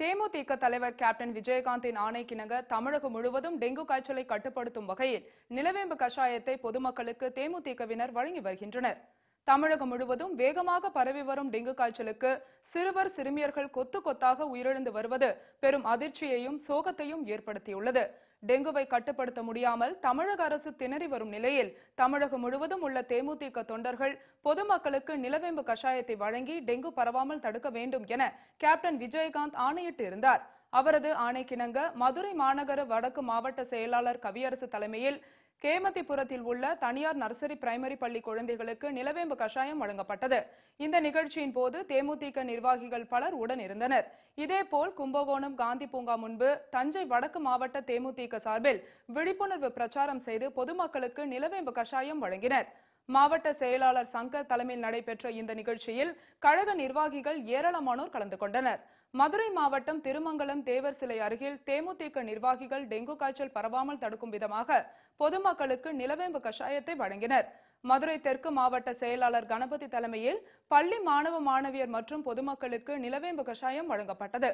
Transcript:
தேமுதிக தலைவர் கேப்டன் விஜயகாந்தின் ஆணைக்கிணங்க தமிழகம் முழுவதும் டெங்கு காய்ச்சலை கட்டுப்படுத்தும் வகையில் நிலவேம்பு கஷாயத்தை பொதுமக்களுக்கு தேமுதிகவினர் வழங்கி வருகின்றனர் தமிழகம் முழுவதும் வேகமாக பரவி வரும் டெங்கு காய்ச்சலுக்கு சிறுவர் சிறுமியர்கள் கொத்து கொத்தாக உயிரிழந்து வருவது பெரும் அதிர்ச்சியையும் சோகத்தையும் ஏற்படுத்தியுள்ளது டெங்குவை கட்டுப்படுத்த முடியாமல் தமிழக அரசு திணறி வரும் நிலையில் தமிழகம் முழுவதும் உள்ள தேமுதிக தொண்டர்கள் பொதுமக்களுக்கு நிலவேம்பு கஷாயத்தை வழங்கி டெங்கு பரவாமல் தடுக்க வேண்டும் என கேப்டன் விஜயகாந்த் ஆணையிட்டு இருந்தார் அவரது ஆணைக்கிணங்க மதுரை மாநகர வடக்கு மாவட்ட செயலாளர் கவியரசு தலைமையில் புரத்தில் உள்ள தனியார் நர்சரி பிரைமரி பள்ளி குழந்தைகளுக்கு நிலவேம்பு கஷாயம் வழங்கப்பட்டது இந்த நிகழ்ச்சியின் போது தேமுதிக நிர்வாகிகள் பலர் உடன் இருந்தனர் இதேபோல் கும்பகோணம் காந்தி பூங்கா முன்பு தஞ்சை வடக்கு மாவட்ட தேமுதிக சார்பில் விழிப்புணர்வு பிரச்சாரம் செய்து பொதுமக்களுக்கு நிலவேம்பு கஷாயம் வழங்கினர் மாவட்ட செயலாளர் சங்கர் தலைமையில் நடைபெற்ற இந்த நிகழ்ச்சியில் கழக நிர்வாகிகள் ஏராளமானோர் கலந்து கொண்டனர் மதுரை மாவட்டம் திருமங்கலம் தேவர் சிலை அருகில் தேமுதிக நிர்வாகிகள் டெங்கு காய்ச்சல் பரவாமல் தடுக்கும் விதமாக பொதுமக்களுக்கு நிலவேம்பு கஷாயத்தை வழங்கினர் மதுரை தெற்கு மாவட்ட செயலாளர் கணபதி தலைமையில் பள்ளி மாணவ மாணவியர் மற்றும் பொதுமக்களுக்கு நிலவேம்பு கஷாயம் வழங்கப்பட்டது